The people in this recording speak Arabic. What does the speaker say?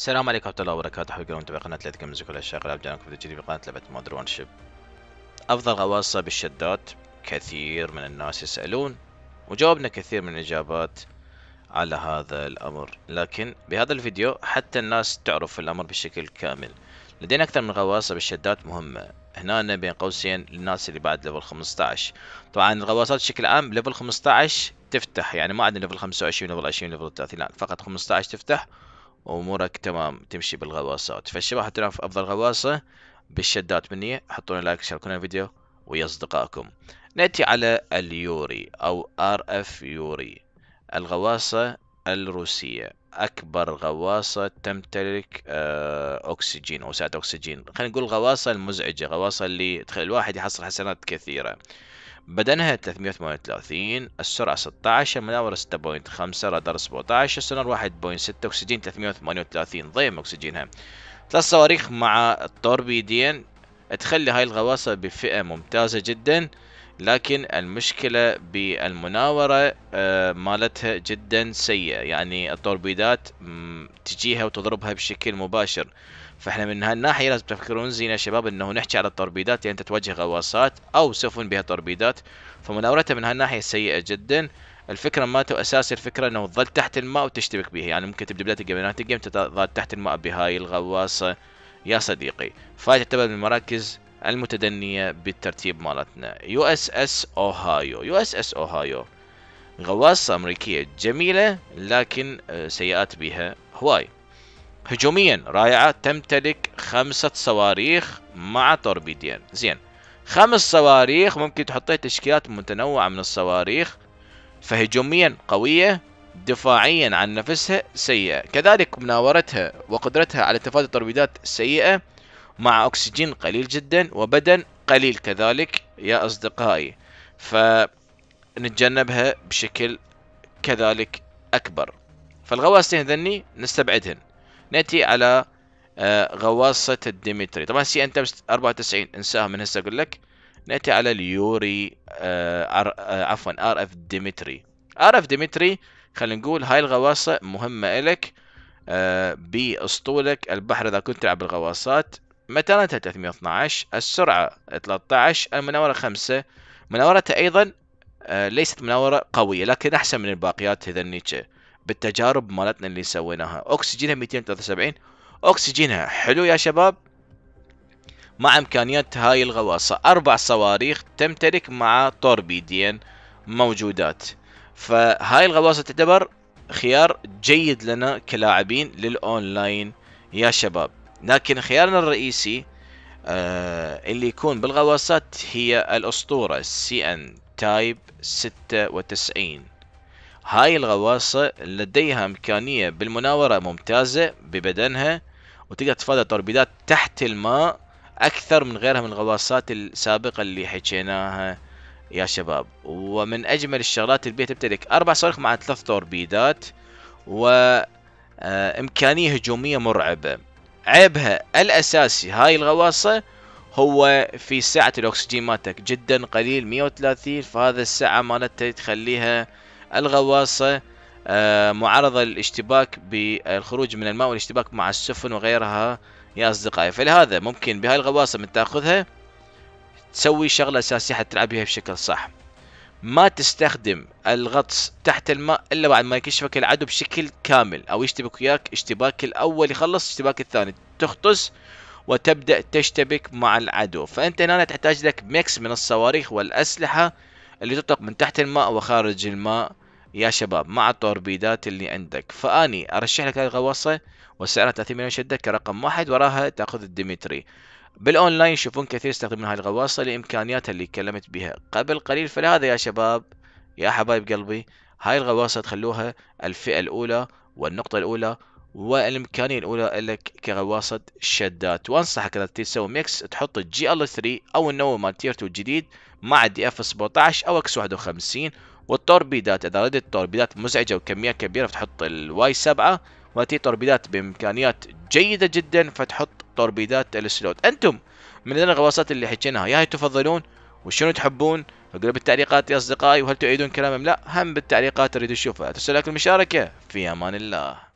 السلام عليكم ورحمة الله وبركاته حبيبي وانتم بقناة ليت جيمز وكل الشيء قلب جانبكم فيديو جديد بقناة لعبة مودر وان شيب أفضل غواصة بالشدات كثير من الناس يسألون وجاوبنا كثير من الإجابات على هذا الأمر لكن بهذا الفيديو حتى الناس تعرف الأمر بشكل كامل لدينا أكثر من غواصة بالشدات مهمة هنا بين قوسين للناس اللي بعد ليفل 15 طبعا الغواصات بشكل عام ليفل 15 تفتح يعني ما عندنا ليفل 25 ليفل 20 ليفل 30 لا فقط 15 تفتح وامورك تمام تمشي بالغواصات فالشباب حطونا في افضل غواصه بالشدات مني حطونا لايك شاركونا الفيديو ويا اصدقائكم ناتي على اليوري او ار اف يوري الغواصه الروسيه اكبر غواصه تمتلك آه، اكسجين او سعه اكسجين خلينا نقول الغواصه المزعجه غواصه اللي الواحد يحصل حسنات كثيره بدنها 338 السرعة 16 المناورة 6.5 رادار 17 السونار 1.6 أكسجين 338 ضيم أكسجينها ثلاث صواريخ مع التوربيدين تخلي هاي الغواصة بفئة ممتازة جدا لكن المشكلة بالمناورة آه، مالتها جدا سيئة يعني التوربيدات تجيها وتضربها بشكل مباشر فاحنا من هالناحية لازم تفكرون زين يا شباب انه نحكي على التوربيدات يعني تتوجه غواصات او سفن بها توربيدات فمناورتها من هالناحية سيئة جدا الفكرة مالته اساس الفكرة انه تظل تحت الماء وتشتبك بها يعني ممكن تبدا بداية الجيم تظل تحت الماء بهاي الغواصة يا صديقي تعتبر من المراكز المتدنية بالترتيب مالتنا يو اس اس اوهايو يو اس اس اوهايو غواصة امريكية جميلة لكن آه، سيئات بها هواي هجوميا رائعة تمتلك خمسة صواريخ مع توربيدين زين خمس صواريخ ممكن تحطي تشكيلات متنوعة من الصواريخ فهجوميا قوية دفاعيا عن نفسها سيئة كذلك مناورتها وقدرتها على تفادي التوربيدات سيئة مع أكسجين قليل جدا وبدن قليل كذلك يا أصدقائي فنتجنبها بشكل كذلك أكبر فالغواصتين هذني نستبعدهن نأتي على آه، غواصة الديمتري طبعا سي ان 94 انساها من هسه اقول لك ناتي على اليوري آه، آه، عفوا ار اف ديمتري ار اف ديمتري خلينا نقول هاي الغواصة مهمة الك باسطولك البحر اذا كنت تلعب بالغواصات متانتها 312 السرعة 13 المناورة 5 مناورتها أيضا آه، ليست مناورة قوية لكن أحسن من الباقيات النيتشه بالتجارب مالتنا اللي سويناها أكسجينها 273 أكسجينها حلو يا شباب مع إمكانيات هاي الغواصة أربع صواريخ تمتلك مع توربيدين موجودات فهاي الغواصة تعتبر خيار جيد لنا كلاعبين للأونلاين يا شباب لكن خيارنا الرئيسي آه، اللي يكون بالغواصات هي الأسطورة سي ان تايب 96 هاي الغواصة لديها إمكانية بالمناورة ممتازة ببدنها وتقدر تفادى توربيدات تحت الماء أكثر من غيرها من الغواصات السابقة اللي حكيناها يا شباب ومن أجمل الشغلات اللي تمتلك أربع صواريخ مع ثلاث توربيدات وامكانية آه، هجومية مرعبة عيبها الأساسي هاي الغواصة هو في سعة الأكسجين مالتك جدا قليل 130 فهذا السعة مالتها تخليها الغواصة آه، معرضة للاشتباك بالخروج من الماء والاشتباك مع السفن وغيرها يا أصدقائي فلهذا ممكن بهاي الغواصة من تاخذها تسوي شغلة أساسية حتى تلعب بها بشكل صح ما تستخدم الغطس تحت الماء الا بعد ما يكشفك العدو بشكل كامل او يشتبك وياك اشتباك الاول يخلص اشتباك الثاني تغطس وتبدا تشتبك مع العدو فانت هنا تحتاج لك ميكس من الصواريخ والاسلحه اللي تطلق من تحت الماء وخارج الماء يا شباب مع التوربيدات اللي عندك فاني ارشح لك هذه الغواصه وسعرها 30 مليون شده كرقم واحد وراها تاخذ الديمتري بالاونلاين يشوفون كثير يستخدمون هاي الغواصه لامكانياتها اللي تكلمت بها قبل قليل فلهذا يا شباب يا حبايب قلبي هاي الغواصه تخلوها الفئه الاولى والنقطه الاولى والامكانيه الاولى لك كغواصه شدات وانصحك اذا تسوي ميكس تحط الجي ال 3 او النوع مال تير 2 الجديد مع الدي اف 17 او اكس 51 والتوربيدات اذا ردت توربيدات مزعجه وكميه كبيره فتحط الواي 7 وتي توربيدات بامكانيات جيده جدا فتحط توربيدات السلوت انتم من الغواصات اللي حكيناها يا هي تفضلون وشنو تحبون اقرب التعليقات يا اصدقائي وهل تعيدون كلامهم لا هم بالتعليقات اريد اشوفها تسلك المشاركه في امان الله